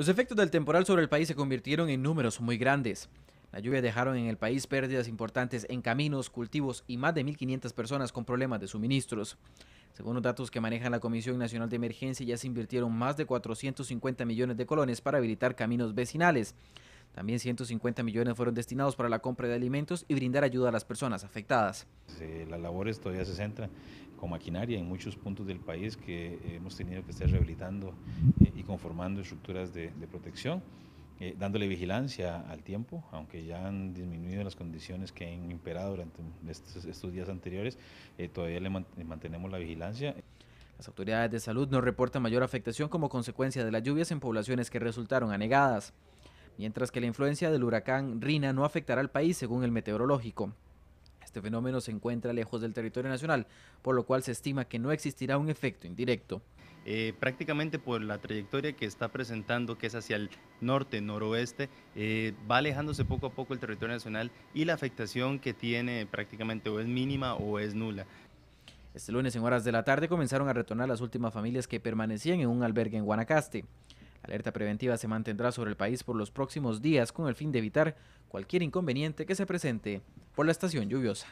Los efectos del temporal sobre el país se convirtieron en números muy grandes. La lluvia dejaron en el país pérdidas importantes en caminos, cultivos y más de 1.500 personas con problemas de suministros. Según los datos que maneja la Comisión Nacional de Emergencia, ya se invirtieron más de 450 millones de colones para habilitar caminos vecinales. También 150 millones fueron destinados para la compra de alimentos y brindar ayuda a las personas afectadas. las labores todavía se centran con maquinaria en muchos puntos del país que hemos tenido que estar rehabilitando y conformando estructuras de, protección, eh, dándole vigilancia al tiempo, aunque ya han disminuido las condiciones que han imperado durante estos, días anteriores, eh, todavía le mantenemos la vigilancia. Las autoridades de salud no reportan mayor afectación como consecuencia de las lluvias en poblaciones que resultaron anegadas, mientras que la influencia del huracán Rina no afectará al país según el meteorológico. Este fenómeno se encuentra lejos del territorio nacional, por lo cual se estima que no existirá un efecto indirecto. Eh, prácticamente por la trayectoria que está presentando, que es hacia el norte, noroeste, eh, va alejándose poco a poco el territorio nacional y la afectación que tiene prácticamente o es mínima o es nula. Este lunes en horas de la tarde comenzaron a retornar las últimas familias que permanecían en un albergue en Guanacaste. La alerta preventiva se mantendrá sobre el país por los próximos días con el fin de evitar cualquier inconveniente que se presente por la estación lluviosa.